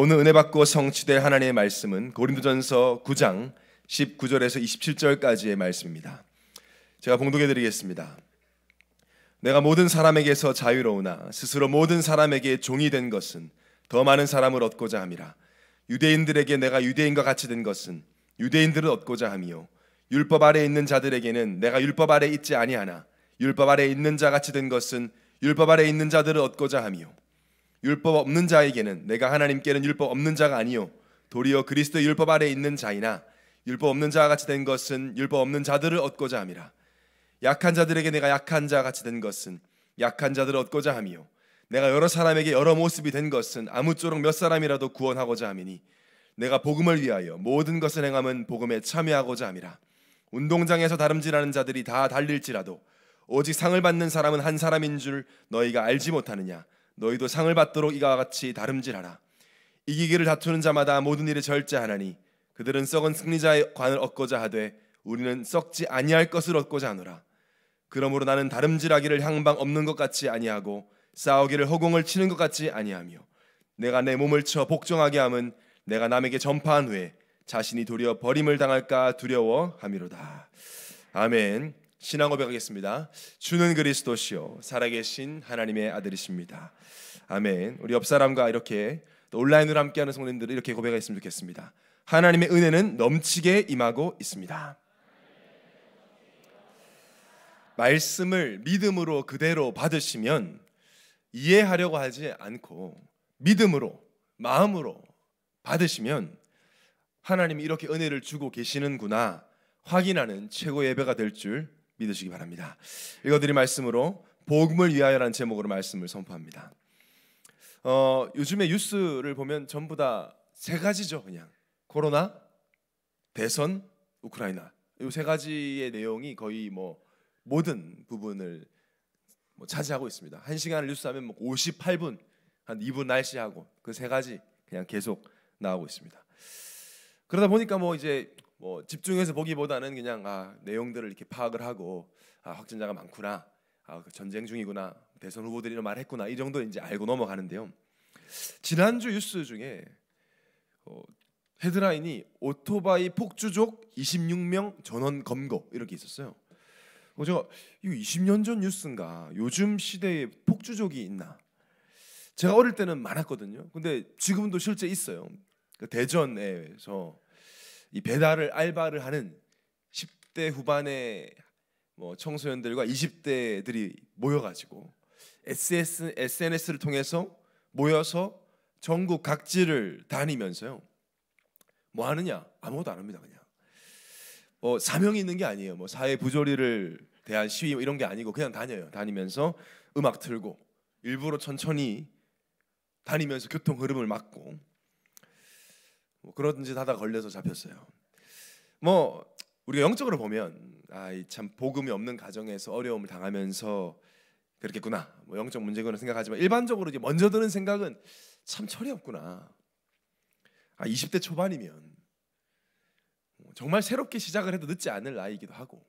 오늘 은혜 받고 성취될 하나님의 말씀은 고린도전서 9장 19절에서 27절까지의 말씀입니다. 제가 봉독해 드리겠습니다. 내가 모든 사람에게서 자유로우나 스스로 모든 사람에게 종이 된 것은 더 많은 사람을 얻고자 함이라. 유대인들에게 내가 유대인과 같이 된 것은 유대인들을 얻고자 함이요 율법 아래 있는 자들에게는 내가 율법 아래 있지 아니하나 율법 아래 있는 자 같이 된 것은 율법 아래 있는 자들을 얻고자 함이요 율법 없는 자에게는 내가 하나님께는 율법 없는 자가 아니요 도리어 그리스도 율법 아래 있는 자이나 율법 없는 자와 같이 된 것은 율법 없는 자들을 얻고자 함이라 약한 자들에게 내가 약한 자와 같이 된 것은 약한 자들을 얻고자 함이요 내가 여러 사람에게 여러 모습이 된 것은 아무쪼록 몇 사람이라도 구원하고자 함이니 내가 복음을 위하여 모든 것을 행함은 복음에 참여하고자 함이라 운동장에서 다름질하는 자들이 다 달릴지라도 오직 상을 받는 사람은 한 사람인 줄 너희가 알지 못하느냐 너희도 상을 받도록 이와 같이 다름질하라. 이기기를 다투는 자마다 모든 일에 절제하나니 그들은 썩은 승리자의 관을 얻고자 하되 우리는 썩지 아니할 것을 얻고자 하노라. 그러므로 나는 다름질하기를 향방 없는 것 같이 아니하고 싸우기를 허공을 치는 것 같이 아니하며 내가 내 몸을 쳐 복종하게 함은 내가 남에게 전파한 후에 자신이 도리어 버림을 당할까 두려워함이로다. 아멘. 신앙 고백하겠습니다. 주는 그리스도시요 살아계신 하나님의 아들이십니다. 아멘. 우리 옆 사람과 이렇게 온라인으로 함께하는 성도님들이 이렇게 고백했으면 좋겠습니다. 하나님의 은혜는 넘치게 임하고 있습니다. 말씀을 믿음으로 그대로 받으시면 이해하려고 하지 않고 믿음으로 마음으로 받으시면 하나님이 이렇게 은혜를 주고 계시는구나 확인하는 최고 예배가 될 줄 믿으시기 바랍니다. 읽어드릴 말씀으로 복음을 위하여라는 제목으로 말씀을 선포합니다. 어, 요즘에 뉴스를 보면 전부 다 세 가지죠 그냥 코로나, 대선, 우크라이나 이 세 가지의 내용이 거의 뭐 모든 부분을 뭐 차지하고 있습니다. 한 시간을 뉴스하면 뭐 58분, 한 2분 날씨하고 그 세 가지 그냥 계속 나오고 있습니다. 그러다 보니까 뭐 이제 뭐 집중해서 보기보다는 그냥 아 내용들을 이렇게 파악을 하고 아 확진자가 많구나, 아 그 전쟁 중이구나, 대선 후보들이 이런 말을 했구나 이 정도 이제 알고 넘어가는데요. 지난주 뉴스 중에 어, 헤드라인이 오토바이 폭주족 26명 전원 검거 이렇게 있었어요. 어, 제가 이거 20년 전 뉴스인가 요즘 시대에 폭주족이 있나? 제가 어릴 때는 많았거든요. 근데 지금도 실제 있어요. 그 대전에서 이 배달을 알바를 하는 10대 후반의 뭐 청소년들과 20대들이 모여가지고 s n s 를 통해서 모여서 전국 각지를 다니면서요. 뭐 하느냐? 아무것도 안 합니다, 그냥. 뭐 사명이 있는 게 아니에요. 뭐 사회 부조리를 대한 시위 뭐 이런 게 아니고 그냥 다녀요. 다니면서 음악 틀고 일부러 천천히 다니면서 교통 흐름을 막고 뭐 그런 짓 하다 걸려서 잡혔어요. 뭐 우리가 영적으로 보면 아참 복음이 없는 가정에서 어려움을 당하면서 그렇겠구나. 뭐 영적 문제거는 생각하지만 일반적으로 이제 먼저 드는 생각은 참 철이 없구나. 아 20대 초반이면 뭐 정말 새롭게 시작을 해도 늦지 않을 나이기도 하고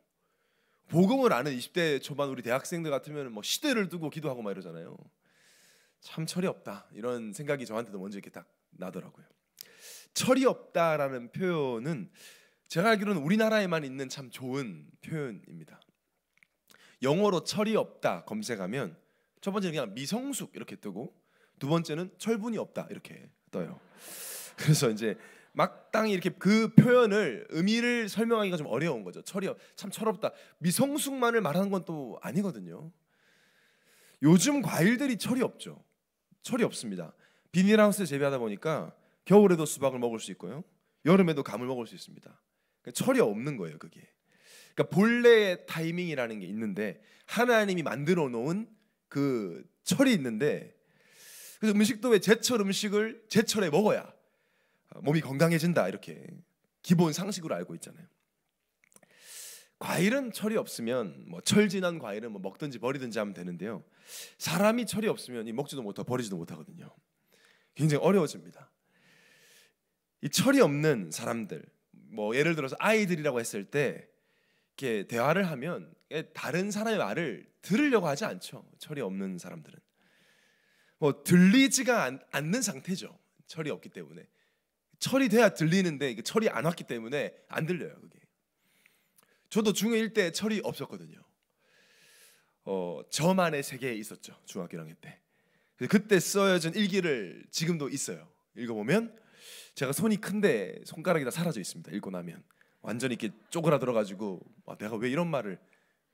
복음을 아는 20대 초반 우리 대학생들 같으면 뭐 시대를 두고 기도하고 막 이러잖아요. 참 철이 없다 이런 생각이 저한테도 먼저 이렇게 딱 나더라고요. 철이 없다라는 표현은 제가 알기로는 우리나라에만 있는 참 좋은 표현입니다. 영어로 철이 없다 검색하면 첫 번째는 그냥 미성숙 이렇게 뜨고 두 번째는 철분이 없다 이렇게 떠요. 그래서 이제 막당 이렇게 그 표현을 의미를 설명하기가 좀 어려운 거죠. 철이 참 철없다. 미성숙만을 말하는 건 또 아니거든요. 요즘 과일들이 철이 없죠. 철이 없습니다. 비닐하우스에 재배하다 보니까 겨울에도 수박을 먹을 수 있고요. 여름에도 감을 먹을 수 있습니다. 그러니까 철이 없는 거예요, 그게. 그러니까 본래의 타이밍이라는 게 있는데 하나님이 만들어 놓은 그 철이 있는데 그래서 음식도 왜 제철 음식을 제철에 먹어야 몸이 건강해진다 이렇게 기본 상식으로 알고 있잖아요. 과일은 철이 없으면 뭐철 지난 과일은 뭐 먹든지 버리든지 하면 되는데요. 사람이 철이 없으면 이 먹지도 못하고 버리지도 못하거든요. 굉장히 어려워집니다. 이 철이 없는 사람들 뭐 예를 들어서 아이들이라고 했을 때 이렇게 대화를 하면 다른 사람의 말을 들으려고 하지 않죠. 철이 없는 사람들은 뭐 들리지가 않, 않는 상태죠. 철이 없기 때문에 철이 돼야 들리는데 철이 안 왔기 때문에 안 들려요. 그게 저도 중1 때 철이 없었거든요. 어, 저만의 세계에 있었죠. 중학교 1학년 때. 그때 써여진 일기를 지금도 있어요. 읽어보면 제가 손이 큰데 손가락이 다 사라져 있습니다. 읽고 나면 완전히 이렇게 쪼그라들어 가지고 내가 왜 이런 말을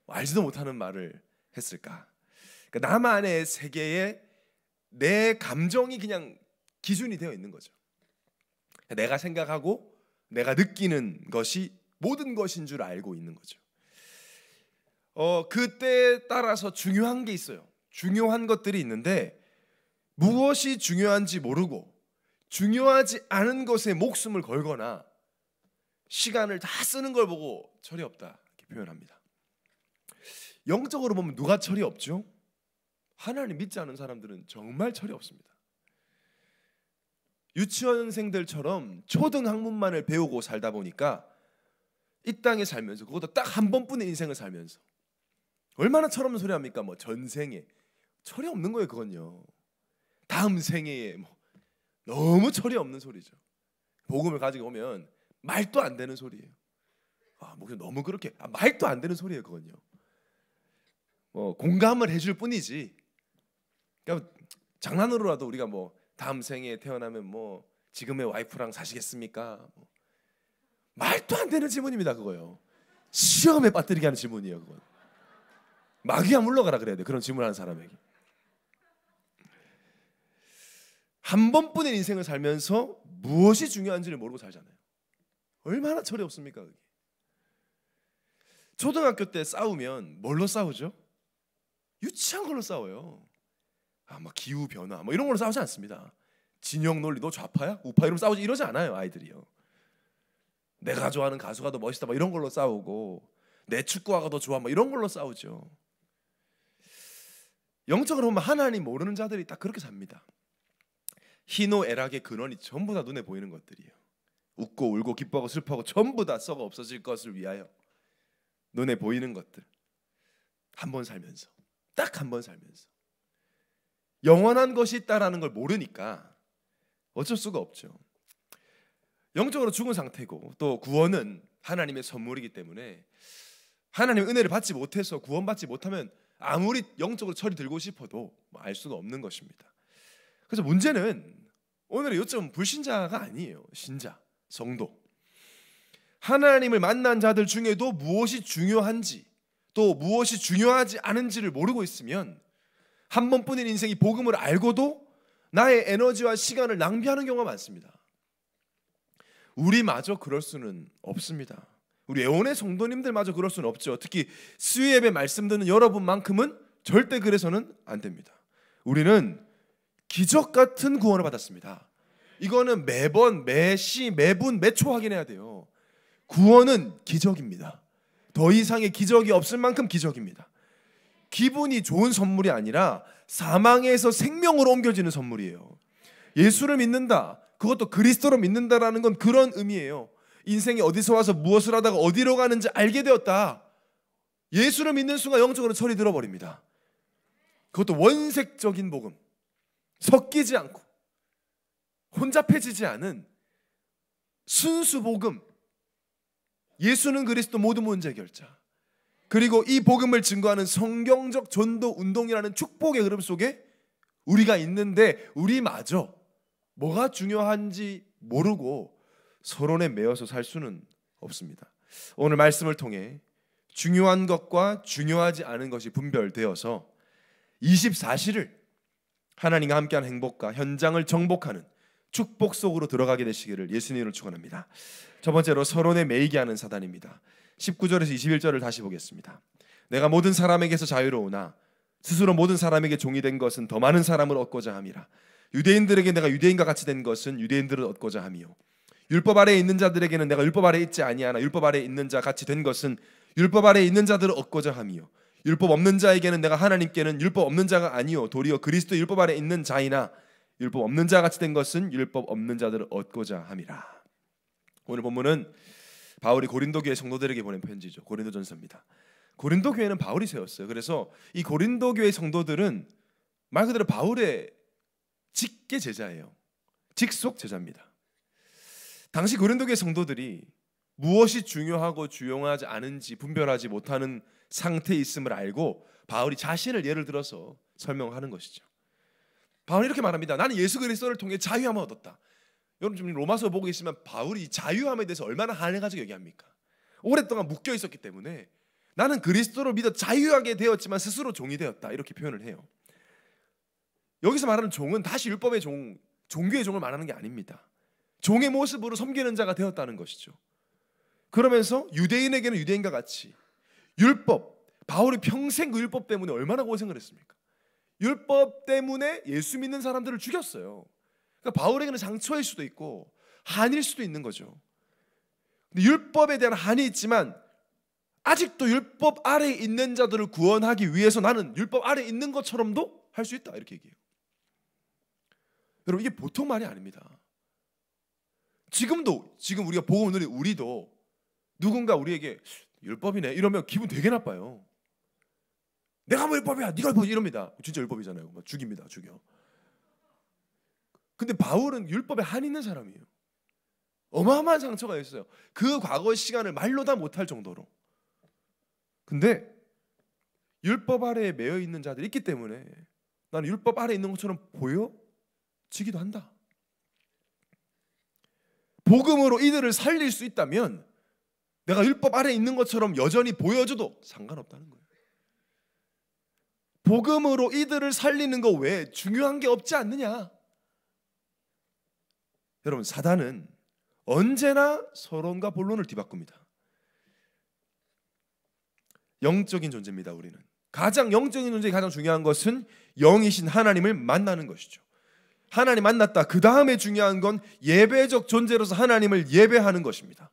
알지도 못하는 말을 했을까? 그러니까 나만의 세계에 내 감정이 그냥 기준이 되어 있는 거죠. 내가 생각하고 내가 느끼는 것이 모든 것인 줄 알고 있는 거죠. 어, 그때에 따라서 중요한 게 있어요. 중요한 것들이 있는데 무엇이 중요한지 모르고 중요하지 않은 것에 목숨을 걸거나 시간을 다 쓰는 걸 보고 철이 없다 이렇게 표현합니다. 영적으로 보면 누가 철이 없죠? 하나님 믿지 않은 사람들은 정말 철이 없습니다. 유치원생들처럼 초등 학문만을 배우고 살다 보니까 이 땅에 살면서 그것도 딱 한 번뿐인 인생을 살면서 얼마나 철없는 소리 합니까? 뭐 전생에 철이 없는 거예요, 그건요. 다음 생에 뭐 너무 철이 없는 소리죠. 복음을 가지고 오면 말도 안 되는 소리예요. 아, 목사 너무 그렇게 아, 말도 안 되는 소리예요, 그건요. 뭐 공감을 해줄 뿐이지. 그러니까 장난으로라도 우리가 뭐 다음 생에 태어나면 뭐 지금의 와이프랑 사시겠습니까? 뭐. 말도 안 되는 질문입니다, 그거요. 시험에 빠뜨리게 하는 질문이에요, 그건. 마귀야 물러가라 그래야 돼. 그런 질문하는 사람에게. 한 번뿐인 인생을 살면서 무엇이 중요한지를 모르고 살잖아요. 얼마나 철이 없습니까? 그게. 초등학교 때 싸우면 뭘로 싸우죠? 유치한 걸로 싸워요. 아마 기후 변화 뭐 이런 걸로 싸우지 않습니다. 진영 논리 너 좌파야? 우파 이러면 싸우지 이러지 않아요, 아이들이요. 내가 좋아하는 가수가 더 멋있다 막 뭐 이런 걸로 싸우고 내 축구화가 더 좋아 막 뭐 이런 걸로 싸우죠. 영적으로 보면 하나님 모르는 자들이 딱 그렇게 삽니다. 희노애락의 근원이 전부 다 눈에 보이는 것들이에요. 웃고 울고 기뻐하고 슬퍼하고 전부 다 썩어 없어질 것을 위하여 눈에 보이는 것들 한 번 살면서 딱 한 번 살면서 영원한 것이 있다라는 걸 모르니까 어쩔 수가 없죠. 영적으로 죽은 상태고 또 구원은 하나님의 선물이기 때문에 하나님 은혜를 받지 못해서 구원받지 못하면 아무리 영적으로 철이 들고 싶어도 뭐 알 수가 없는 것입니다. 그래서 문제는 오늘의 요점은 불신자가 아니에요. 신자. 성도. 하나님을 만난 자들 중에도 무엇이 중요한지 또 무엇이 중요하지 않은지를 모르고 있으면 한 번뿐인 인생이 복음을 알고도 나의 에너지와 시간을 낭비하는 경우가 많습니다. 우리마저 그럴 수는 없습니다. 우리 애원의 성도님들마저 그럴 수는 없죠. 특히 수요예배 말씀 듣는 여러분만큼은 절대 그래서는 안 됩니다. 우리는 기적 같은 구원을 받았습니다. 이거는 매번 매시 매분 매초 확인해야 돼요. 구원은 기적입니다. 더 이상의 기적이 없을 만큼 기적입니다. 기분이 좋은 선물이 아니라 사망에서 생명으로 옮겨지는 선물이에요. 예수를 믿는다. 그것도 그리스도로 믿는다라는 건 그런 의미예요. 인생이 어디서 와서 무엇을 하다가 어디로 가는지 알게 되었다. 예수를 믿는 순간 영적으로 철이 들어버립니다. 그것도 원색적인 복음. 섞이지 않고 혼잡해지지 않은 순수 복음. 예수는 그리스도 모든 문제 결자. 그리고 이 복음을 증거하는 성경적 전도 운동이라는 축복의 흐름 속에 우리가 있는데 우리마저 뭐가 중요한지 모르고 서론에 매여서 살 수는 없습니다. 오늘 말씀을 통해 중요한 것과 중요하지 않은 것이 분별되어서 24시를 하나님과 함께한 행복과 현장을 정복하는 축복 속으로 들어가게 되시기를 예수님으로 축원합니다. 첫 번째로 서론에 매이게 하는 사단입니다. 19절에서 21절을 다시 보겠습니다. 내가 모든 사람에게서 자유로우나 스스로 모든 사람에게 종이 된 것은 더 많은 사람을 얻고자 함이라. 유대인들에게 내가 유대인과 같이 된 것은 유대인들을 얻고자 함이요. 율법 아래에 있는 자들에게는 내가 율법 아래에 있지 아니하나 율법 아래에 있는 자 같이 된 것은 율법 아래에 있는 자들을 얻고자 함이요. 율법 없는 자에게는 내가 하나님께는 율법 없는 자가 아니요 도리어 그리스도 율법 아래 있는 자이나 율법 없는 자 같이 된 것은 율법 없는 자들을 얻고자 함이라. 오늘 본문은 바울이 고린도 교회 성도들에게 보낸 편지죠. 고린도전서입니다. 고린도 교회는 바울이 세웠어요. 그래서 이 고린도 교회 성도들은 말 그대로 바울의 직계 제자예요. 직속 제자입니다. 당시 고린도 교회 성도들이 무엇이 중요하고 중요하지 않은지 분별하지 못하는 상태에 있음을 알고 바울이 자신을 예를 들어서 설명하는 것이죠. 바울이 이렇게 말합니다. 나는 예수 그리스도를 통해 자유함을 얻었다. 여러분 지금 로마서 보고 계시면 바울이 자유함에 대해서 얼마나 한해 가지고 얘기합니까? 오랫동안 묶여 있었기 때문에 나는 그리스도를 믿어 자유하게 되었지만 스스로 종이 되었다. 이렇게 표현을 해요. 여기서 말하는 종은 다시 율법의 종, 종교의 종을 말하는 게 아닙니다. 종의 모습으로 섬기는 자가 되었다는 것이죠. 그러면서 유대인에게는 유대인과 같이 율법, 바울이 평생 그 율법 때문에 얼마나 고생을 했습니까? 율법 때문에 예수 믿는 사람들을 죽였어요. 그러니까 바울에게는 장처일 수도 있고 한일 수도 있는 거죠. 근데 율법에 대한 한이 있지만 아직도 율법 아래 있는 자들을 구원하기 위해서 나는 율법 아래 있는 것처럼도 할 수 있다 이렇게 얘기해요. 여러분 이게 보통 말이 아닙니다. 지금도 지금 우리가 보고 오늘 우리도 누군가 우리에게 율법이네 이러면 기분 되게 나빠요. 내가 뭐 율법이야. 네가 뭐 이럽니다. 진짜 율법이잖아요. 막 죽입니다. 죽여. 근데 바울은 율법에 한 있는 사람이에요. 어마어마한 상처가 있어요. 그 과거의 시간을 말로 다 못할 정도로. 근데 율법 아래에 매여 있는 자들이 있기 때문에 나는 율법 아래 에 있는 것처럼 보여지기도 한다. 복음으로 이들을 살릴 수 있다면 내가 율법 아래 에 있는 것처럼 여전히 보여줘도 상관없다는 거예요. 복음으로 이들을 살리는 것 외에 중요한 게 없지 않느냐? 여러분, 사단은 언제나 서론과 본론을 뒤바꿉니다. 영적인 존재입니다, 우리는. 가장 영적인 존재에 가장 중요한 것은 영이신 하나님을 만나는 것이죠. 하나님 만났다. 그 다음에 중요한 건 예배적 존재로서 하나님을 예배하는 것입니다.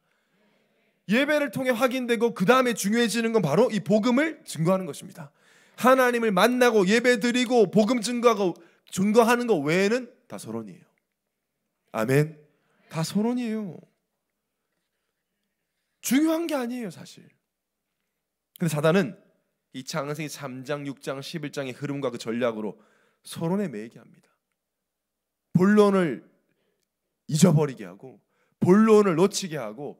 예배를 통해 확인되고 그 다음에 중요해지는 건 바로 이 복음을 증거하는 것입니다. 하나님을 만나고 예배 드리고 복음 증거하고 증거하는 것 외에는 다 서론이에요. 아멘. 다 서론이에요. 중요한 게 아니에요, 사실. 근데 사단은 이창세기 3장, 6장, 11장의 흐름과 그 전략으로 서론에 매이게 합니다. 본론을 잊어버리게 하고 본론을 놓치게 하고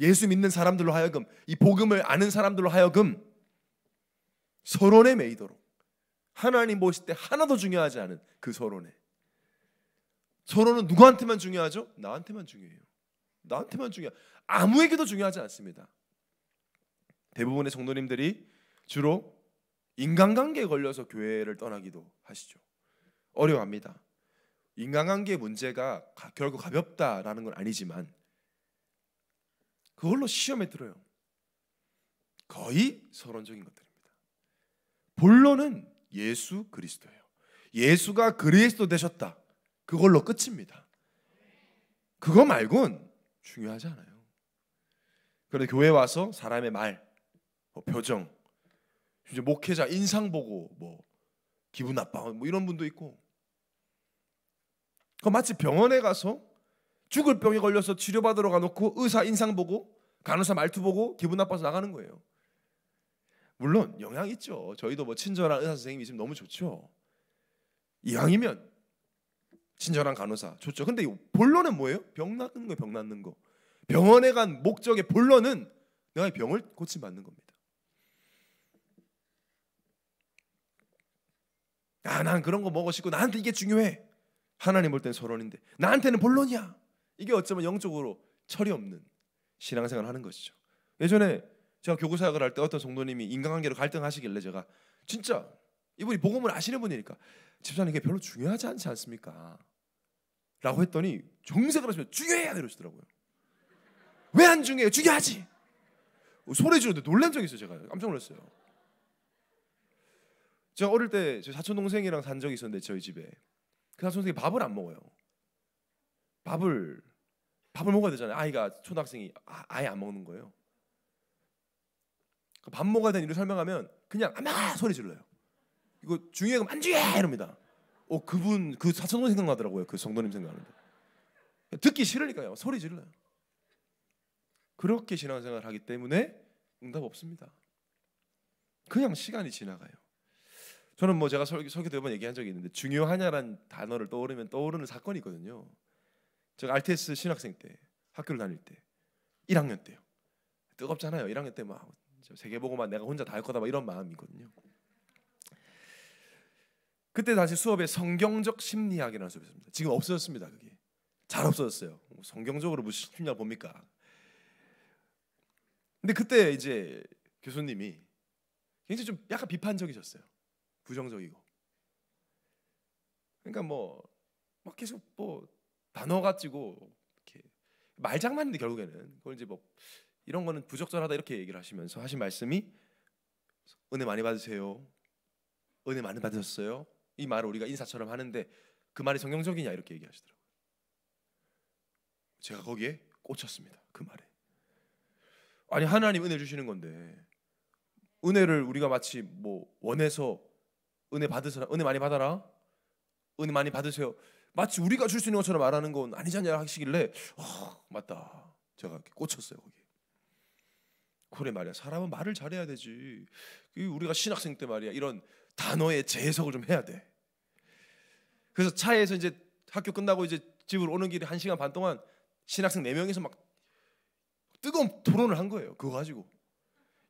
예수 믿는 사람들로 하여금 이 복음을 아는 사람들로 하여금 서론에 매이도록 하나님 보실 때 하나도 중요하지 않은 그 서론에 서론은 누구한테만 중요하죠? 나한테만 중요해요. 나한테만 중요. 해 아무에게도 중요하지 않습니다. 대부분의 성도님들이 주로 인간관계에 걸려서 교회를 떠나기도 하시죠. 어려워합니다. 인간관계 문제가 가, 결국 가볍다라는 건 아니지만 그걸로 시험에 들어요. 거의 서론적인 것들입니다. 본론은 예수 그리스도예요. 예수가 그리스도 되셨다. 그걸로 끝입니다. 그거 말곤 중요하지 않아요. 그런데 교회 와서 사람의 말, 뭐 표정, 이제 목회자 인상 보고 뭐 기분 나빠 뭐 이런 분도 있고. 그 마치 병원에 가서 죽을 병에 걸려서 치료받으러 가놓고 의사 인상 보고 간호사 말투 보고 기분 나빠서 나가는 거예요. 물론 영향 있죠. 저희도 뭐 친절한 의사 선생님이 지금 너무 좋죠. 이왕이면 친절한 간호사 좋죠. 근데 본론은 뭐예요? 병 낫는 거, 병 낫는 거. 병원에 간 목적의 본론은 내가 병을 고침받는 겁니다. 아, 난 그런 거 먹고 싶고 나한테 이게 중요해. 하나님 볼 땐 서론인데 나한테는 본론이야. 이게 어쩌면 영적으로 철이 없는 신앙생활 하는 것이죠. 예전에 제가 교구 사역을 할 때 어떤 성도님이 인간관계로 갈등하시길래 제가 진짜 이분이 복음을 아시는 분이니까 집사님 이게 별로 중요하지 않지 않습니까? 라고 했더니 정색을 하시면 중요해야 이러시더라고요. 왜 안 중요해요? 중요하지. 소리 지르는데 놀란 적이 있어요 제가 깜짝 놀랐어요. 제가 어릴 때 제 사촌 동생이랑 산 적이 있었는데 저희 집에 그 사촌 동생이 밥을 안 먹어요. 밥을 밥을 먹어야 되잖아요. 아이가 초등학생이 아, 아예 안 먹는 거예요. 그 반모가 된 일을 설명하면 그냥 아마 소리 질러요. 이거 중요해가 만주야 이럽니다. 어 그분 그 사촌 생각나더라고요. 그 성도님 생각하는데 듣기 싫으니까요. 소리 질러요. 그렇게 신앙생활 하기 때문에 응답 없습니다. 그냥 시간이 지나가요. 저는 뭐 제가 설교 설교 대본 얘기한 적이 있는데 중요하냐란 단어를 떠오르면 떠오르는 사건이 있거든요. 제가 RTS 신학생 때 학교를 다닐 때 1학년 때요. 뜨겁잖아요. 1학년 때막 뭐거 세계보고만 내가 혼자 다 할 거다 막 이런 마음이거든요. 그때 당시 수업에 성경적 심리학이라는 수업이 있습니다. 지금 없어졌습니다. 그게 잘 없어졌어요. 뭐 성경적으로 무슨 심리학 봅니까? 근데 그때 이제 교수님이 굉장히 좀 약간 비판적이셨어요. 부정적이고. 그러니까 뭐 막 계속 뭐 단어 가지고 이렇게 말장난인데 결국에는 그걸 이제 뭐 이런 거는 부적절하다 이렇게 얘기를 하시면서 하신 말씀이 은혜 많이 받으세요. 은혜 많이 받으셨어요. 이 말을 우리가 인사처럼 하는데 그 말이 성경적이냐 이렇게 얘기하시더라고요. 제가 거기에 꽂혔습니다. 그 말에. 아니 하나님 은혜 주시는 건데 은혜를 우리가 마치 뭐 원해서 은혜 받으세요. 은혜 많이 받아라. 은혜 많이 받으세요. 마치 우리가 줄 수 있는 것처럼 말하는 건 아니잖냐 하시길래 어, 맞다. 제가 꽂혔어요 거기. 에 그래 말이야. 사람은 말을 잘해야 되지. 우리가 신학생 때 말이야. 이런 단어의 재해석을 좀 해야 돼. 그래서 차에서 이제 학교 끝나고 이제 집으로 오는 길에 한 시간 반 동안 신학생 네명이서막 뜨거운 토론을 한 거예요. 그거 가지고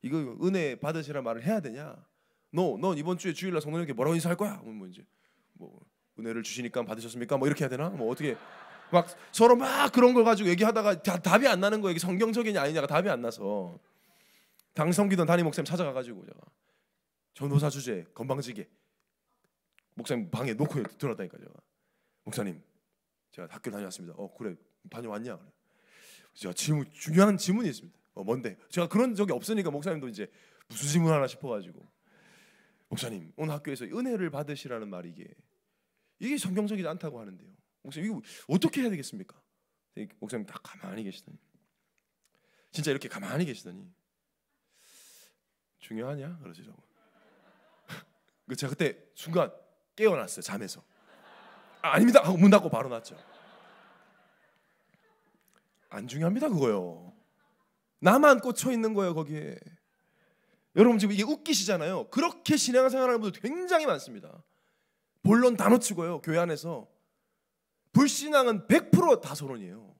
이거 은혜 받으시라 말을 해야 되냐? 너, 넌 이번 주에 주일날 성도님께 뭐라고 인사할 거야? 뭐 이제 뭐 은혜를 주시니까 받으셨습니까? 뭐 이렇게 해야 되나? 뭐 어떻게 막 서로 막 그런 걸 가지고 얘기하다가 다, 답이 안 나는 거예요. 이게 성경적이냐 아니냐가 답이 안 나서 당성기던 담임 목사님 찾아가가지고 제가 전도사 주제 건방지게 목사님 방에 놓고 들어왔다니까 제가 목사님 제가 학교 다녀왔습니다. 어 그래 다녀왔냐? 그래. 제가 질문 중요한 질문이 있습니다. 어 뭔데? 제가 그런 적이 없으니까 목사님도 이제 무슨 질문 하나 싶어가지고 목사님 오늘 학교에서 은혜를 받으시라는 말이 이게 이게 성경적이지 않다고 하는데요. 목사님 이거 어떻게 해야 되겠습니까? 목사님 다 가만히 계시더니 진짜 이렇게 가만히 계시더니 중요하냐? 그러지 정말. 그 제가 그때 순간 깨어났어요 잠에서. 아, 닙니다 하고 문 닫고 바로 났죠. 안 중요합니다 그거요. 나만 꽂혀 있는 거예요 거기에. 여러분 지금 이게 웃기시잖아요. 그렇게 신앙생활하는 분들 굉장히 많습니다. 본론 다 놓치고요 교회 안에서 불신앙은 100%다 소론이에요.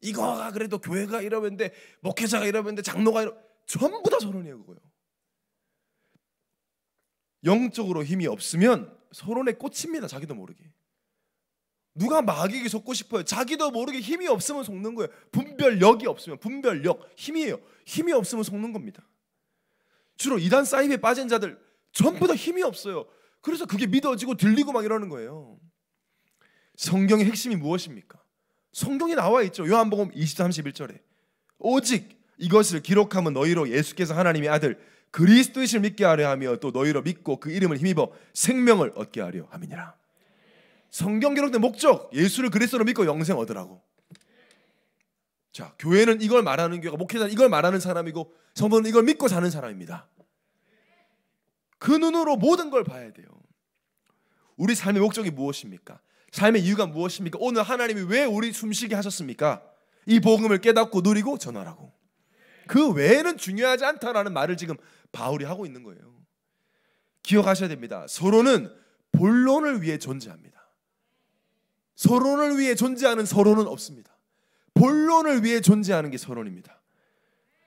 이거가 그래도 교회가 이러는데 목회자가 이러는데 장로가 이러 전부 다 서론이에요 그거요. 영적으로 힘이 없으면 서론에 꽂힙니다 자기도 모르게. 누가 마귀에게 속고 싶어요. 자기도 모르게 힘이 없으면 속는 거예요. 분별력이 없으면 분별력 힘이에요. 힘이 없으면 속는 겁니다. 주로 이단 사이비에 빠진 자들 전부 다 힘이 없어요. 그래서 그게 믿어지고 들리고 막 이러는 거예요. 성경의 핵심이 무엇입니까? 성경에 나와 있죠. 요한복음 20, 31절에 오직 이것을 기록하면 너희로 예수께서 하나님의 아들 그리스도이을 믿게 하려 하며 또 너희로 믿고 그 이름을 힘입어 생명을 얻게 하려 함이니라. 성경 기록된 목적 예수를 그리스도로 믿고 영생 얻으라고. 자, 교회는 이걸 말하는 교회가 목회자는 이걸 말하는 사람이고 성도는 이걸 믿고 사는 사람입니다. 그 눈으로 모든 걸 봐야 돼요. 우리 삶의 목적이 무엇입니까? 삶의 이유가 무엇입니까? 오늘 하나님이 왜 우리 숨쉬게 하셨습니까? 이 복음을 깨닫고 누리고 전하라고. 그 외에는 중요하지 않다라는 말을 지금 바울이 하고 있는 거예요. 기억하셔야 됩니다. 서로는 본론을 위해 존재합니다. 서론을 위해 존재하는 서론은 없습니다. 본론을 위해 존재하는 게 서론입니다.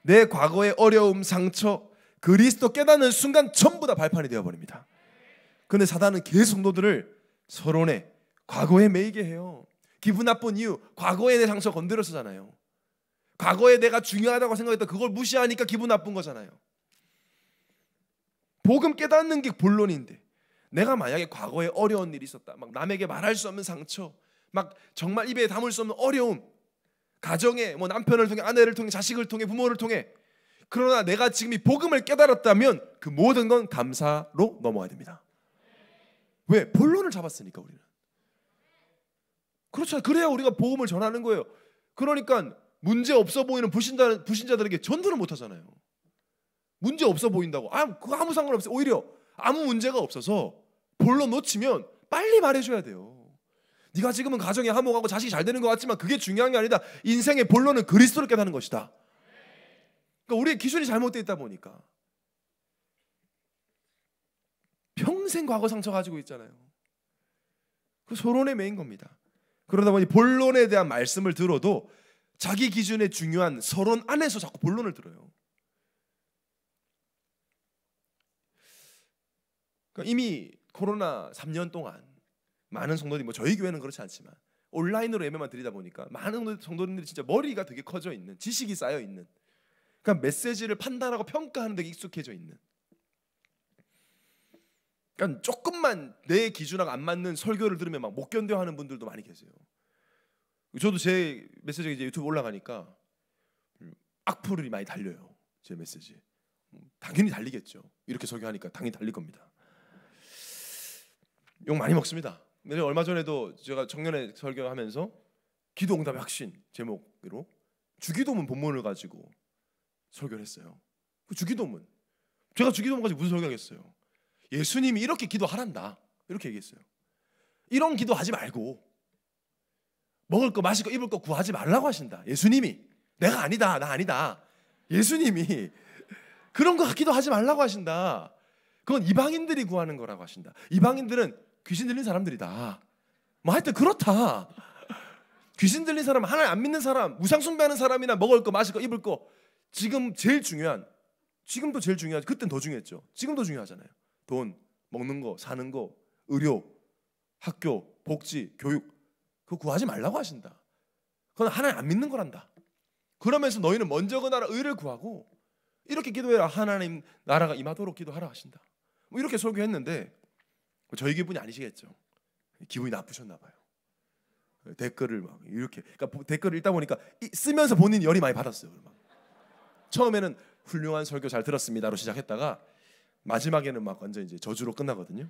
내 과거의 어려움, 상처, 그리스도 깨닫는 순간 전부 다 발판이 되어버립니다. 근데 사단은 계속 성들을 서론에 과거에 매이게 해요. 기분 나쁜 이유, 과거에 내 상처 건드렸잖아요 과거에 내가 중요하다고 생각했다 그걸 무시하니까 기분 나쁜 거잖아요. 복음 깨닫는 게 본론인데 내가 만약에 과거에 어려운 일이 있었다. 막 남에게 말할 수 없는 상처, 막 정말 입에 담을 수 없는 어려움. 가정에 뭐 남편을 통해 아내를 통해 자식을 통해 부모를 통해 그러나 내가 지금 이 복음을 깨달았다면 그 모든 건 감사로 넘어가야 됩니다. 왜? 본론을 잡았으니까 우리는. 그렇죠. 그래야 우리가 복음을 전하는 거예요. 그러니까 문제 없어 보이는 불신자, 불신자들에게 전도를 못 하잖아요. 문제 없어 보인다고. 아, 그 아무 상관없어요. 오히려 아무 문제가 없어서 볼로 놓치면 빨리 말해줘야 돼요. 네가 지금은 가정에 화목하고 자식이 잘 되는 것 같지만 그게 중요한 게 아니다. 인생의 본론은 그리스도를 깨닫는 것이다. 그러니까 우리의 기준이 잘못되어 있다 보니까 평생 과거 상처 가지고 있잖아요. 그 소론의 메인 겁니다. 그러다 보니 본론에 대한 말씀을 들어도 자기 기준에 중요한 서론 안에서 자꾸 본론을 들어요. 그러니까 이미 코로나 3년 동안 많은 성도들이 뭐 저희 교회는 그렇지 않지만 온라인으로 예배만 드리다 보니까 많은 성도님들이 진짜 머리가 되게 커져 있는 지식이 쌓여 있는 그러니까 메시지를 판단하고 평가하는 데 익숙해져 있는 그러니까 조금만 내 기준하고 안 맞는 설교를 들으면 막 못 견뎌하는 분들도 많이 계세요. 저도 제 메시지가 이제 유튜브 올라가니까 음, 악플이 많이 달려요. 제 메시지. 음, 당연히 달리겠죠. 이렇게 소개하니까 당연히 달릴 겁니다. 욕 많이 먹습니다. 근데 얼마 전에도 제가 청년에 설교하면서 기도응답의 확신 제목으로 주기도문 본문을 가지고 설교를 했어요. 그 주기도문. 제가 주기도문 가지고 무슨 설교하겠어요. 예수님이 이렇게 기도하란다. 이렇게 얘기했어요. 이런 기도하지 말고 먹을 거 마실 거 입을 거 구하지 말라고 하신다. 예수님이 내가 아니다. 나 아니다. 예수님이 그런 거 같기도 하지 말라고 하신다. 그건 이방인들이 구하는 거라고 하신다. 이방인들은 귀신 들린 사람들이다. 뭐 하여튼 그렇다. 귀신 들린 사람, 하나님 안 믿는 사람, 우상 숭배하는 사람이나 먹을 거, 마실 거, 입을 거 지금 제일 중요한 지금도 제일 중요하지. 그땐 더 중요했죠. 지금도 중요하잖아요. 돈, 먹는 거, 사는 거, 의료, 학교, 복지, 교육 그 구하지 말라고 하신다. 그건 하나님 안 믿는 거란다. 그러면서 너희는 먼저 그 나라 의를 구하고 이렇게 기도해라 하나님 나라가 임하도록 기도하라 하신다. 뭐 이렇게 설교했는데 뭐 저희 기분이 아니시겠죠. 기분이 나쁘셨나 봐요. 댓글을 막 이렇게 그러니까 댓글을 읽다 보니까 쓰면서 본인 열이 많이 받았어요. 막. 처음에는 훌륭한 설교 잘 들었습니다로 시작했다가 마지막에는 막 완전 이제 저주로 끝나거든요.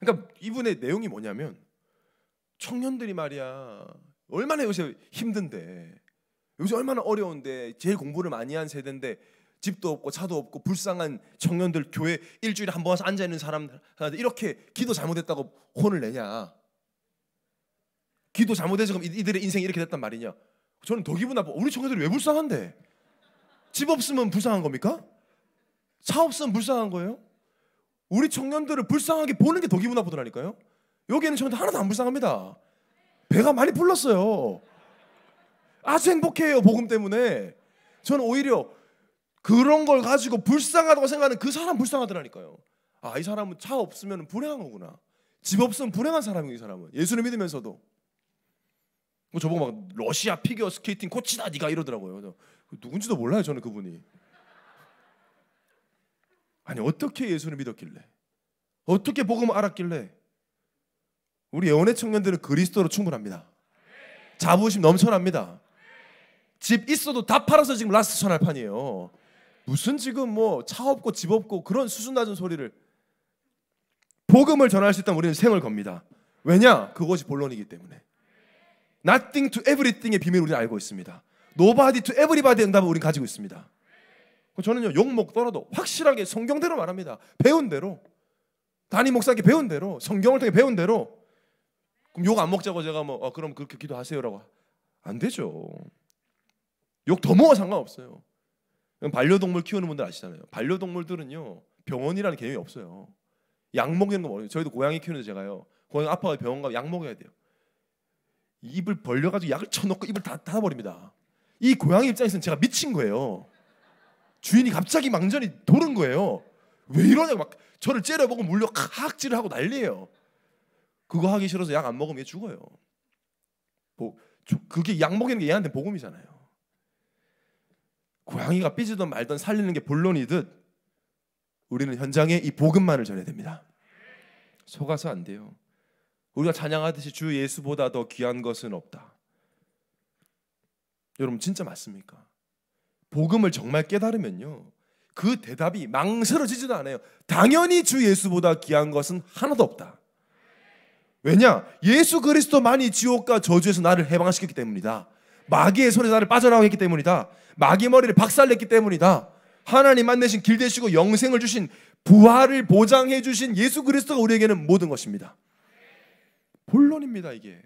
그러니까 이분의 내용이 뭐냐면 청년들이 말이야 얼마나 요새 힘든데 요새 얼마나 어려운데 제일 공부를 많이 한 세대인데 집도 없고 차도 없고 불쌍한 청년들 교회 일주일에 한 번 와서 앉아 있는 사람들 이렇게 기도 잘못했다고 혼을 내냐? 기도 잘못해서 그럼 이들의 인생이 이렇게 됐단 말이냐? 저는 더 기분 나빠. 우리 청년들이 왜 불쌍한데? 집 없으면 불쌍한 겁니까? 차 없으면 불쌍한 거예요? 우리 청년들을 불쌍하게 보는 게 더 기분 나쁘더라니까요. 여기에는 저한테 하나도 안 불쌍합니다. 배가 많이 불렀어요. 아주 행복해요 복음 때문에. 저는 오히려 그런 걸 가지고 불쌍하다고 생각하는 그 사람 불쌍하더라니까요. 아 이 사람은 차 없으면 불행한 거구나. 집 없으면 불행한 사람이에요 이 사람은. 예수를 믿으면서도. 뭐 저보고 막 러시아 피겨 스케이팅 코치다 네가 이러더라고요. 누군지도 몰라요 저는 그분이. 아니 어떻게 예수를 믿었길래? 어떻게 복음을 알았길래? 우리 예언의 청년들은 그리스도로 충분합니다. 자부심 넘쳐납니다. 집 있어도 다 팔아서 지금 라스트 천할 판이에요. 무슨 지금 뭐 차 없고 집 없고 그런 수준 낮은 소리를 복음을 전할 수 있다면 우리는 생을 겁니다. 왜냐? 그것이 본론이기 때문에. Nothing to everything의 비밀을 우리는 알고 있습니다. Nobody to everybody의 응답을 우리는 가지고 있습니다. 저는요 욕 먹더라도 확실하게 성경대로 말합니다. 배운 대로. 단임 목사께 배운 대로 성경을 통해 배운 대로 그럼 욕 안 먹자고 제가 뭐 아, 그럼 그렇게 기도하세요라고 안 되죠. 욕 더 먹어 상관없어요. 반려동물 키우는 분들 아시잖아요. 반려동물들은요 병원이라는 개념이 없어요. 약 먹이는 거 모르죠. 저희도 고양이 키우는 제가요 고양이 아파가 병원 가면 약 먹여야 돼요. 입을 벌려가지고 약을 쳐놓고 입을 다 닫아버립니다. 이 고양이 입장에서는 제가 미친 거예요. 주인이 갑자기 망전이 도는 거예요. 왜 이러냐고 막 저를 째려보고 물려 칵질을 하고 난리예요. 그거 하기 싫어서 약 안 먹으면 죽어요. 그게 약 먹이는 게 얘한테 복음이잖아요. 고양이가 삐지던말던 살리는 게 본론이듯 우리는 현장에 이 복음만을 전해야 됩니다. 속아서 안 돼요. 우리가 찬양하듯이 주 예수보다 더 귀한 것은 없다. 여러분 진짜 맞습니까? 복음을 정말 깨달으면요. 그 대답이 망설여지지도 않아요. 당연히 주 예수보다 귀한 것은 하나도 없다. 왜냐? 예수 그리스도만이 지옥과 저주에서 나를 해방시켰기 때문이다. 마귀의 손에서 나를 빠져나오게 했기 때문이다. 마귀 머리를 박살냈기 때문이다. 하나님 만내신 길 되시고 영생을 주신 부활을 보장해 주신 예수 그리스도가 우리에게는 모든 것입니다. 본론입니다, 이게.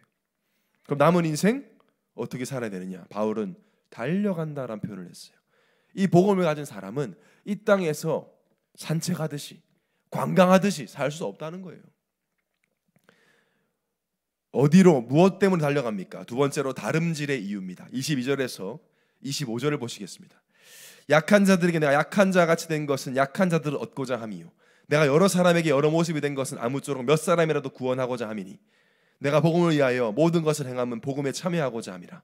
그럼 남은 인생 어떻게 살아야 되느냐? 바울은 달려간다라는 표현을 했어요. 이 복음을 가진 사람은 이 땅에서 산책하듯이 관광하듯이 살 수 없다는 거예요. 어디로 무엇 때문에 달려갑니까? 두 번째로 다름질의 이유입니다. 22절에서 25절을 보시겠습니다. 약한 자들에게 내가 약한 자 같이 된 것은 약한 자들을 얻고자 함이요 내가 여러 사람에게 여러 모습이 된 것은 아무쪼록 몇 사람이라도 구원하고자 함이니 내가 복음을 위하여 모든 것을 행함은 복음에 참여하고자 함이라.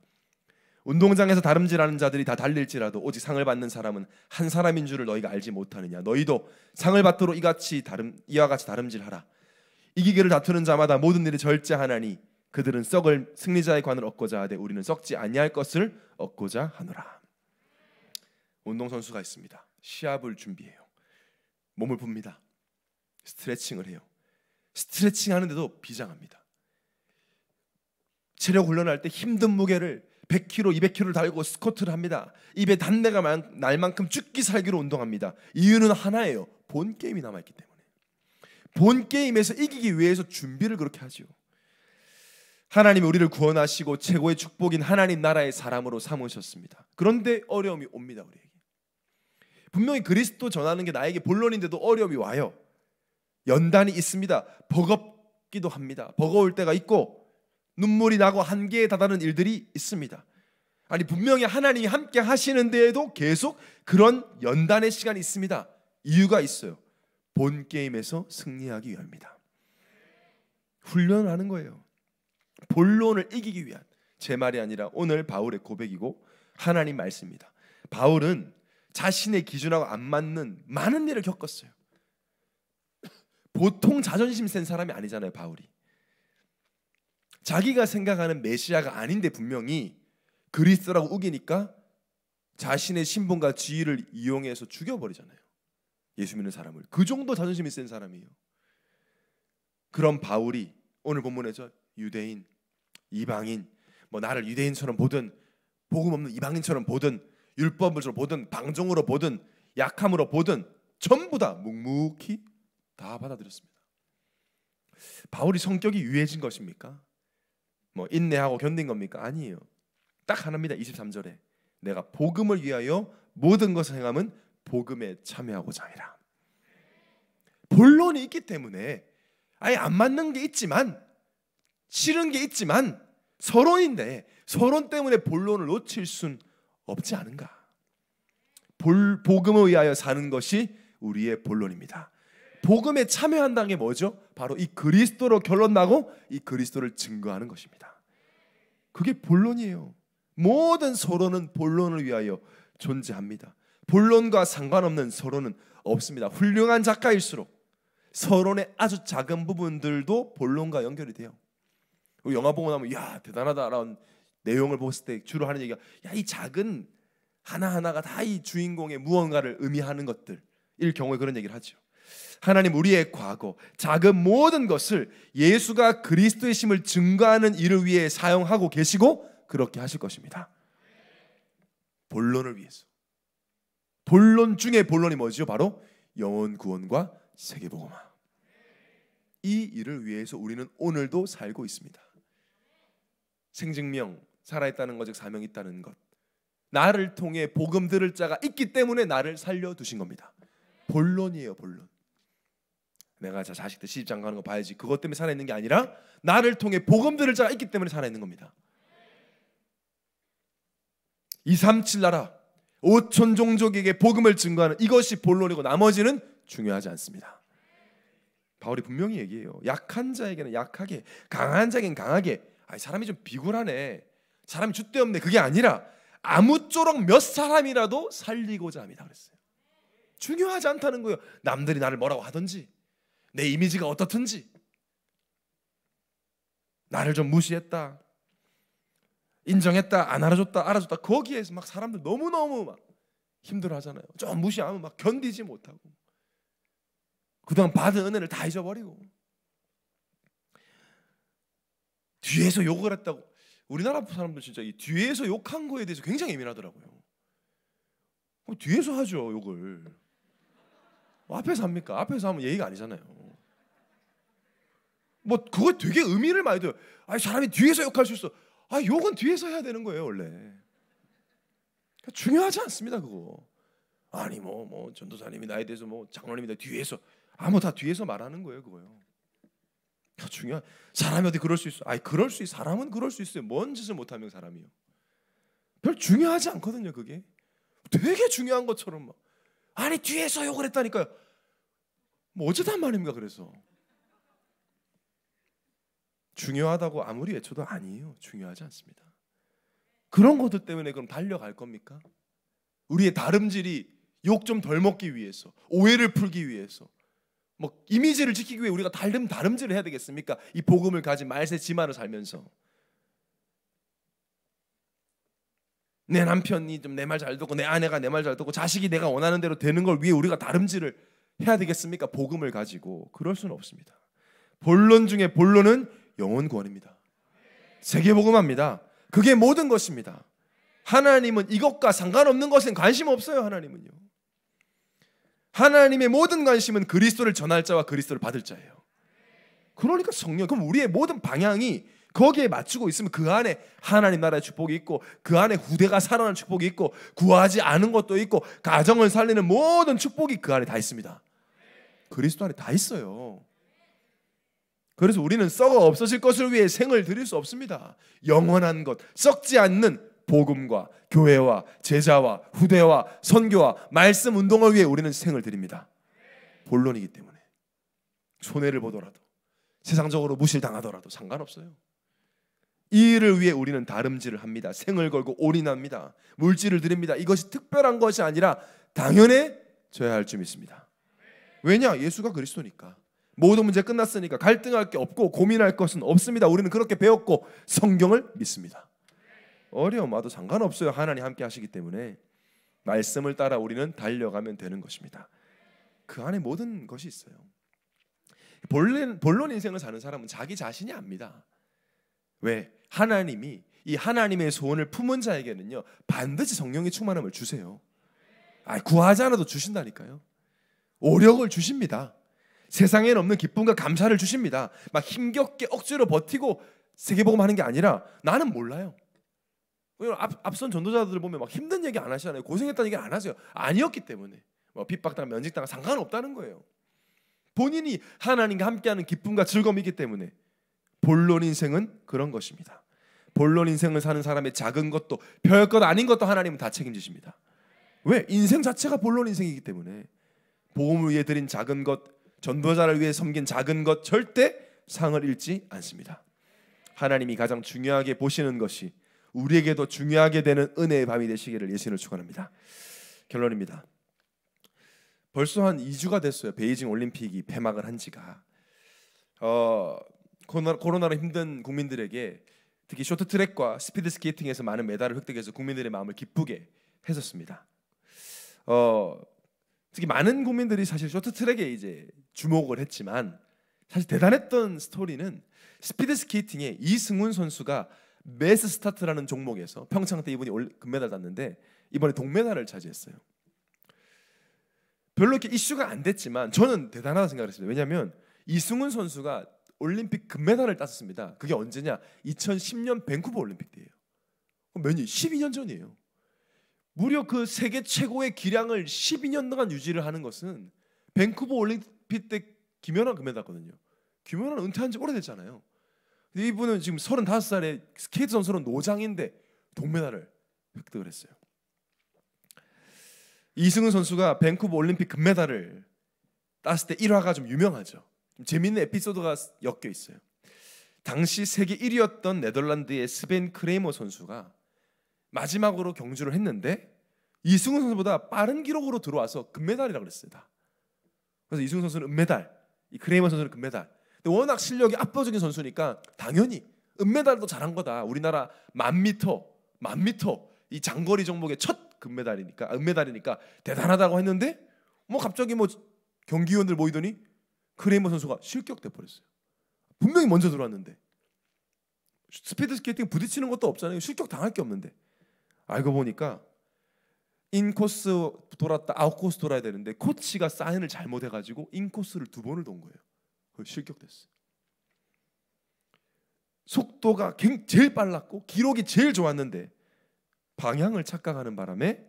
운동장에서 다름질하는 자들이 다 달릴지라도 오직 상을 받는 사람은 한 사람인 줄을 너희가 알지 못하느냐 너희도 상을 받도록 이같이 다름 이와 같이 다름질하라 이기기를 다투는 자마다 모든 일이 절제하나니 그들은 썩을 승리자의 관을 얻고자 하되 우리는 썩지 아니할 것을 얻고자 하노라. 운동 선수가 있습니다. 시합을 준비해요. 몸을 봅니다. 스트레칭을 해요. 스트레칭 하는데도 비장합니다. 체력 훈련할 때 힘든 무게를 100kg, 2 0 0 k g 달고 스쿼트를 합니다. 입에 단내가 날 만큼 죽기 살기로 운동합니다. 이유는 하나예요. 본 게임이 남아 있기 때문에. 본 게임에서 이기기 위해서 준비를 그렇게 하죠. 하나님이 우리를 구원하시고 최고의 축복인 하나님 나라의 사람으로 삼으셨습니다. 그런데 어려움이 옵니다, 우리에게. 분명히 그리스도 전하는 게 나에게 본론인데도 어려움이 와요. 연단이 있습니다. 버겁기도 합니다. 버거울 때가 있고 눈물이 나고 한계에 다다른 일들이 있습니다. 아니 분명히 하나님이 함께 하시는데에도 계속 그런 연단의 시간이 있습니다. 이유가 있어요. 본 게임에서 승리하기 위함입니다. 훈련을 하는 거예요. 본론을 이기기 위한 제 말이 아니라 오늘 바울의 고백이고 하나님 말씀입니다. 바울은 자신의 기준하고 안 맞는 많은 일을 겪었어요. 보통 자존심 센 사람이 아니잖아요, 바울이. 자기가 생각하는 메시아가 아닌데 분명히 그리스도라고 우기니까 자신의 신분과 지위를 이용해서 죽여버리잖아요. 예수 믿는 사람을 그 정도 자존심이 센 사람이에요. 그런 바울이 오늘 본문에서 유대인, 이방인, 뭐 나를 유대인처럼 보든 복음 없는 이방인처럼 보든 율법을 보든 방종으로 보든 약함으로 보든 전부 다 묵묵히 다 받아들였습니다. 바울이 성격이 유해진 것입니까? 뭐 인내하고 견딘 겁니까? 아니에요. 딱 하나입니다. 23절에 내가 복음을 위하여 모든 것을 행함은 복음에 참여하고 자니라. 본론이 있기 때문에 아예 안 맞는 게 있지만 싫은 게 있지만 서론인데 서론 때문에 본론을 놓칠 순 없지 않은가. 볼, 복음에 의하여 사는 것이 우리의 본론입니다. 복음에 참여한다는 게 뭐죠? 바로 이 그리스도로 결론나고 이 그리스도를 증거하는 것입니다. 그게 본론이에요. 모든 서론은 본론을 위하여 존재합니다. 본론과 상관없는 서론은 없습니다. 훌륭한 작가일수록 서론의 아주 작은 부분들도 본론과 연결이 돼요. 영화 보고 나면 야 대단하다라는 내용을 봤을 때 주로 하는 얘기가 야이 작은 하나 하나가 다 이 주인공의 무언가를 의미하는 것들일 경우에 그런 얘기를 하죠. 하나님 우리의 과거 작은 모든 것을 예수가 그리스도의 심을 증거하는 일을 위해 사용하고 계시고 그렇게 하실 것입니다. 본론을 위해서. 본론 중에 본론이 뭐죠? 바로 영혼 구원과 세계 복음화. 이 일을 위해서 우리는 오늘도 살고 있습니다. 생증명, 살아있다는 것, 즉 사명이 있다는 것. 나를 통해 복음 들을 자가 있기 때문에 나를 살려 두신 겁니다. 본론이에요, 본론. 내가 자 자식들 시집장 가는 거 봐야지. 그것 때문에 살아 있는 게 아니라 나를 통해 복음 들을 자가 있기 때문에 살아 있는 겁니다. 237 나라 오천 종족에게 복음을 증거하는 이것이 본론이고 나머지는 중요하지 않습니다. 바울이 분명히 얘기해요. 약한 자에게는 약하게, 강한 자에게는 강하게. 아니 사람이 좀 비굴하네. 사람이 줏대 없네. 그게 아니라 아무쪼록 몇 사람이라도 살리고자 합니다. 그랬어요. 중요하지 않다는 거예요. 남들이 나를 뭐라고 하든지 내 이미지가 어떻든지 나를 좀 무시했다. 인정했다, 안 알아줬다, 알아줬다. 거기에서 막 사람들 너무너무 막 힘들어하잖아요. 좀 무시하면 막 견디지 못하고 그동안 받은 은혜를 다 잊어버리고 뒤에서 욕을 했다고 우리나라 사람들 진짜 이 뒤에서 욕한 거에 대해서 굉장히 예민하더라고요. 어, 뒤에서 하죠 욕을 앞에서 합니까? 앞에서 하면 예의가 아니잖아요. 뭐 그거 되게 의미를 많이 둬요. 아 사람이 뒤에서 욕할 수 있어. 아, 욕은 뒤에서 해야 되는 거예요, 원래. 그러니까 중요하지 않습니다, 그거. 아니 뭐뭐 뭐 전도사님이 나에 대해서 뭐 장로님이 나 뒤에서 아무 다 뒤에서 말하는 거예요, 그거요. 그러니까 중요한 사람이 어디 그럴 수 있어? 아니 그럴 수 있. 사람은 그럴 수 있어요. 뭔 짓을 못하면 사람이요. 별 중요하지 않거든요, 그게. 되게 중요한 것처럼 막 아니 뒤에서 욕을 했다니까요. 뭐 어쩌단 말입니까 그래서 중요하다고 아무리 외쳐도 아니에요. 중요하지 않습니다. 그런 것들 때문에 그럼 달려갈 겁니까? 우리의 다름질이 욕 좀 덜 먹기 위해서, 오해를 풀기 위해서, 뭐 이미지를 지키기 위해 우리가 다름 다름질을 해야 되겠습니까? 이 복음을 가진 말세 지마를 살면서 내 남편이 좀 내 말 잘 듣고 내 아내가 내 말 잘 듣고 자식이 내가 원하는 대로 되는 걸 위해 우리가 다름질을 해야 되겠습니까? 복음을 가지고 그럴 수는 없습니다. 본론 중에 본론은 영혼 구원입니다. 세계 복음합니다. 그게 모든 것입니다. 하나님은 이것과 상관없는 것엔 관심 없어요. 하나님은요. 하나님의 모든 관심은 그리스도를 전할 자와 그리스도를 받을 자예요. 그러니까 성령 그럼 우리의 모든 방향이 거기에 맞추고 있으면 그 안에 하나님 나라의 축복이 있고 그 안에 후대가 살아난 축복이 있고 구하지 않은 것도 있고 가정을 살리는 모든 축복이 그 안에 다 있습니다. 그리스도 안에 다 있어요. 그래서 우리는 썩어 없어질 것을 위해 생을 드릴 수 없습니다. 영원한 것, 썩지 않는 복음과 교회와 제자와 후대와 선교와 말씀 운동을 위해 우리는 생을 드립니다. 본론이기 때문에 손해를 보더라도 세상적으로 무실당하더라도 상관없어요. 이 일을 위해 우리는 다름질을 합니다. 생을 걸고 올인합니다. 물질을 드립니다. 이것이 특별한 것이 아니라 당연해져야 할 줄 믿습니다. 왜냐? 예수가 그리스도니까. 모든 문제 끝났으니까 갈등할 게 없고 고민할 것은 없습니다. 우리는 그렇게 배웠고 성경을 믿습니다. 어려움 와도 상관없어요. 하나님 함께 하시기 때문에 말씀을 따라 우리는 달려가면 되는 것입니다. 그 안에 모든 것이 있어요. 본론, 본론 인생을 사는 사람은 자기 자신이 압니다. 왜? 하나님이 이 하나님의 소원을 품은 자에게는요 반드시 성령의 충만함을 주세요. 아 구하지 않아도 주신다니까요. 오력을 주십니다. 세상에는 없는 기쁨과 감사를 주십니다. 막 힘겹게 억지로 버티고 세계복음 하는 게 아니라 나는 몰라요. 앞, 앞선 전도자들 보면 막 힘든 얘기 안 하시잖아요. 고생했다는 얘기 안 하세요. 아니었기 때문에 뭐 핍박당 면직당 상관없다는 거예요. 본인이 하나님과 함께하는 기쁨과 즐거움이기 때문에 본론 인생은 그런 것입니다. 본론 인생을 사는 사람의 작은 것도 별 것 아닌 것도 하나님은 다 책임지십니다. 왜? 인생 자체가 본론 인생이기 때문에 보험을 위해 드린 작은 것, 전도자를 위해 섬긴 작은 것 절대 상을 잃지 않습니다. 하나님이 가장 중요하게 보시는 것이 우리에게도 중요하게 되는 은혜의 밤이 되시기를 예수님을 축원합니다. 결론입니다. 벌써 한 2주가 됐어요. 베이징 올림픽이 폐막을 한 지가. 어, 코로나, 로 힘든 국민들에게 특히 쇼트트랙과 스피드 스케이팅에서 많은 메달을 획득해서 국민들의 마음을 기쁘게 했었습니다. 어, 특히 많은 국민들이 사실 쇼트트랙에 이제 주목을 했지만 사실 대단했던 스토리는 스피드 스케이팅의 이승훈 선수가 메스 스타트라는 종목에서 평창 때 이분이 금메달 땄는데 이번에 동메달을 차지했어요. 별로 이렇게 이슈가 안 됐지만 저는 대단하다 생각 했습니다. 왜냐하면 이승훈 선수가 올림픽 금메달을 땄습니다. 그게 언제냐? 2010년 밴쿠버 올림픽 때예요. 몇 년? 12년 전이에요. 무려 그 세계 최고의 기량을 12년 동안 유지를 하는 것은 밴쿠버 올림픽 올림픽 때 김연아 금메달 땄거든요. 김연아는 은퇴한 지 오래됐잖아요. 근데 이분은 지금 35살에 스케이트 선수는 노장인데 동메달을 획득을 했어요. 이승훈 선수가 밴쿠버 올림픽 금메달을 땄을 때1화가좀 유명하죠. 좀 재밌는 에피소드가 엮여 있어요. 당시 세계 1위였던 네덜란드의 스벤 크레이머 선수가 마지막으로 경주를 했는데 이승훈 선수보다 빠른 기록으로 들어와서 금메달이라고 그랬습니다. 그래서 이승훈 선수는 은메달, 이 크레이머 선수는 금메달. 근데 워낙 실력이 압도적인 선수니까 당연히 은메달도 잘한 거다. 우리나라 만 미터, 만 미터 이 장거리 종목의 첫 금메달이니까 아, 은메달이니까 대단하다고 했는데 뭐 갑자기 뭐 경기위원들 모이더니 크레이머 선수가 실격돼 버렸어요. 분명히 먼저 들어왔는데 스피드 스케이팅 부딪히는 것도 없잖아요. 실격 당할 게 없는데 알고 보니까 인코스 돌았다 아웃코스 돌아야 되는데 코치가 사인을 잘못해가지고 인코스를 두 번을 돈 거예요. 실격됐어요. 속도가 제일 빨랐고 기록이 제일 좋았는데 방향을 착각하는 바람에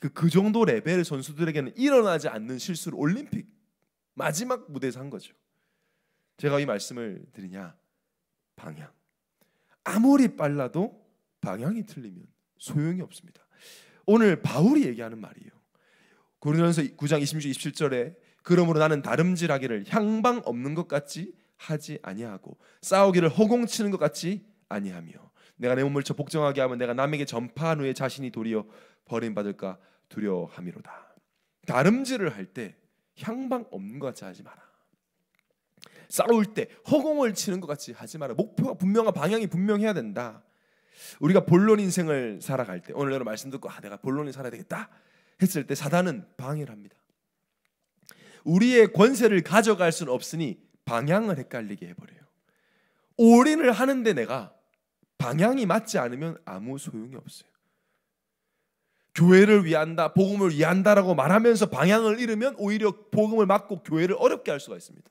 그, 그 정도 레벨의 선수들에게는 일어나지 않는 실수를 올림픽 마지막 무대에서 한 거죠. 제가 이 말씀을 드리냐? 방향. 아무리 빨라도 방향이 틀리면 소용이 없습니다. 오늘 바울이 얘기하는 말이에요. 고린도전서 9장 26, 27절에 그러므로 나는 다름질하기를 향방 없는 것 같이 하지 아니하고 싸우기를 허공치는 것 같이 아니하며 내가 내 몸을 저 복종하게 하면 내가 남에게 전파한 후에 자신이 도리어 버림받을까 두려워함이로다. 다름질을 할 때 향방 없는 것 같이 하지 마라. 싸울 때 허공을 치는 것 같이 하지 마라. 목표가 분명한 방향이 분명해야 된다. 우리가 본론 인생을 살아갈 때 오늘 여러 말씀 듣고 아 내가 본론을 살아야 되겠다 했을 때 사단은 방해를 합니다. 우리의 권세를 가져갈 수는 없으니 방향을 헷갈리게 해버려요. 올인을 하는데 내가 방향이 맞지 않으면 아무 소용이 없어요. 교회를 위한다, 복음을 위한다라고 말하면서 방향을 잃으면 오히려 복음을 막고 교회를 어렵게 할 수가 있습니다.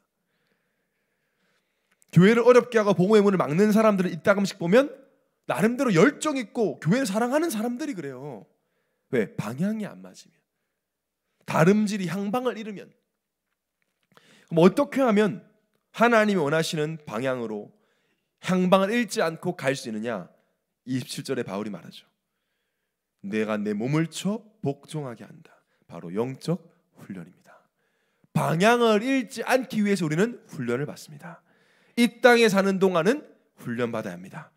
교회를 어렵게 하고 복음의 문을 막는 사람들을 이따금씩 보면 나름대로 열정 있고 교회를 사랑하는 사람들이 그래요. 왜? 방향이 안 맞으면. 다름질이 향방을 잃으면. 그럼 어떻게 하면 하나님이 원하시는 방향으로 향방을 잃지 않고 갈 수 있느냐? 27절에 바울이 말하죠. 내가 내 몸을 쳐 복종하게 한다. 바로 영적 훈련입니다. 방향을 잃지 않기 위해서 우리는 훈련을 받습니다. 이 땅에 사는 동안은 훈련 받아야 합니다.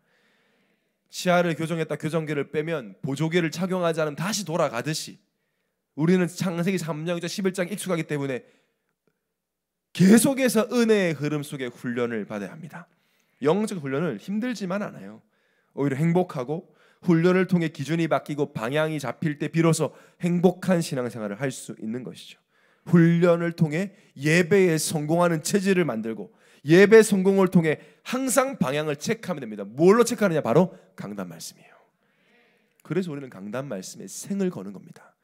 시야를 교정했다 교정기를 빼면 보조개를 착용하지 않으면 다시 돌아가듯이 우리는 창세기 3장 11장 익숙하기 때문에 계속해서 은혜의 흐름 속에 훈련을 받아야 합니다. 영적 훈련을 힘들지만 않아요. 오히려 행복하고 훈련을 통해 기준이 바뀌고 방향이 잡힐 때 비로소 행복한 신앙생활을 할 수 있는 것이죠. 훈련을 통해 예배에 성공하는 체질을 만들고 예배 성공을 통해 항상 방향을 체크하면 됩니다. 뭘로 체크하느냐? 바로 강단 말씀이에요. 그래서 우리는 강단 말씀에 생을 거는 겁니다.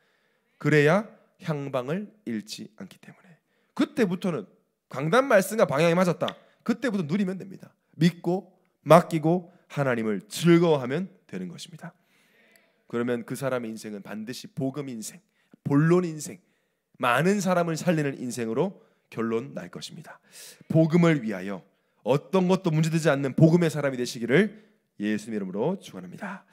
그래야 향방을 잃지 않기 때문에. 그때부터는 강단 말씀과 방향이 맞았다. 그때부터 누리면 됩니다. 믿고 맡기고 하나님을 즐거워하면 되는 것입니다. 그러면 그 사람의 인생은 반드시 복음 인생, 본론 인생, 많은 사람을 살리는 인생으로 결론 날 것입니다. 복음을 위하여 어떤 것도 문제되지 않는 복음의 사람이 되시기를 예수 이름으로 축원합니다.